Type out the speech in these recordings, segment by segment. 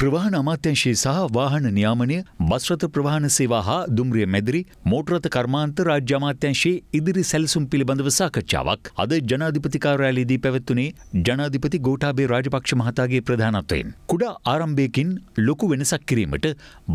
ප්‍රවාහන අමාත්‍යංශයේ සහ වාහන නියාමනය බස්රථ ප්‍රවාහන සේවා හා දුම්රිය මැදිරි මෝටරත කර්මාන්ත රාජ්‍ය අමාත්‍යංශයේ ඉදිරි සැලසුම් පිළිබඳව සාකච්ඡාවක් අද ජනාධිපති කාර්යාලයේදී පැවැත්වුණේ ජනාධිපති ගෝඨාභය රාජපක්ෂ මහතාගේ ප්‍රධානත්වයෙන්. කුඩා ආරම්භයකින් ලොකු වෙනසක් කිරීමට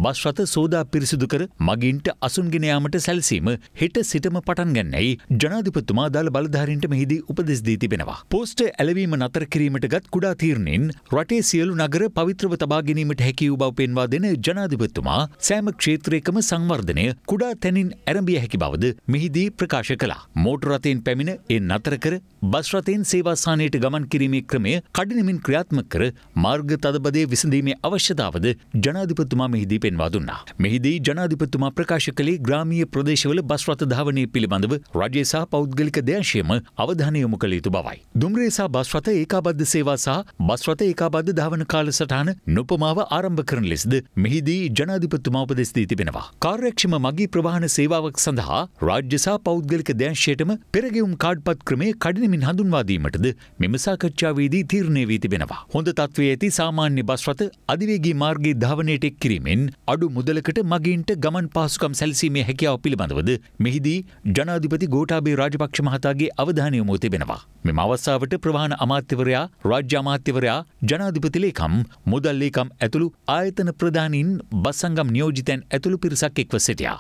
බස්රථ සෝදා පිරිසිදු කර මගින්ට අසුන්ගෙන යාමට සැලසීම හෙට සිටම පටන් ගන්නයි ජනාධිපතිතුමා දාළ බලධාරීන්ට මෙහිදී උපදෙස් දී තිබෙනවා. පෝස්ට ඇලවීම නතර කිරීමට ගත් කුඩා තීරණෙන් රටේ සියලු නගර පවිත්‍රව තබාගේ ගැනීමට හැකිව බව පෙන්වා දෙන ජනාධිපත්තුමා සෑම ක්ෂේත්‍රයකම සංවර්ධනය කුඩා තැනින් ඇරඹිය හැකි බවද මෙහිදී ප්‍රකාශ කලා. මෝටරතයෙන් පැමිණ එන් අතර කර බස්රතයෙන් සේවාසානයට ගමන් කිරීමේ ක්‍රමය කඩිනමින් ක්‍රියාත්ම කර මාර්ග තදබදය විසඳීමේ අවශ්‍යතාවද ජනාධිපතුමා මෙහිදී පෙන්වා දුන්නා. මෙහිදී ජනාධිපතුමා ප්‍රකාශ කළේ ග්‍රාමීය ප්‍රදේශවල බස් රථ ධාවනය පිළිබඳව රජය සහ පෞද්ගලික දේශයම අවධානය යොමු කළ යුතු බවයි. දුම්රේ සහ බස් රථ ඒකාබද්ධ සේවා සහ බස් රථ ඒකාබද්ධ ධාවන කාල සටහන නොපම උපක්‍රමමාව ආරම්භ කරන ලෙසද මෙහිදී ජනාධිපතුමා උපදෙස්දී තිබෙනවා. කාර්යක්ෂම මගී ප්‍රවාහන සේවාවක් සඳහා රාජ්‍යසා පෞද්ගලික දෑංශයටම පෙරගෙවුම් කාඩ්පත් ක්‍රමේ කඩිනමින් හඳුන්වාදීමටද මෙම සාකච්ඡාවේදී තීරණය වී තිබෙනවා. හොඳ තත්ත්වයේ ඇති සාමාන්‍ය බස් රථ අධිවේගී මාර්ගයේ ධාවනයට එක් කිරීමෙන් අඩු මුදලකට මගීන්ට ගමන් පහසුකම් සැලසීමේ හැකියාව පිළිබඳවද මෙහිදී ජනාධිපති ගෝඨාභය රාජපක්ෂ මහතාගේ අවධානය යොමු තිබෙනවා. මෙම අවස්ථාවට ප්‍රවාහන අමාත්‍යවරයා රාජ්‍ය අමාත්‍යවරයා ජනාධිපතිලේකම් මුදල්ලේකම් ඇතුළු ආයතන ප්‍රධානින් බස්සංගම් නියෝජිතැන් ඇතුළු පිරිසක් එක්ව සිටියා.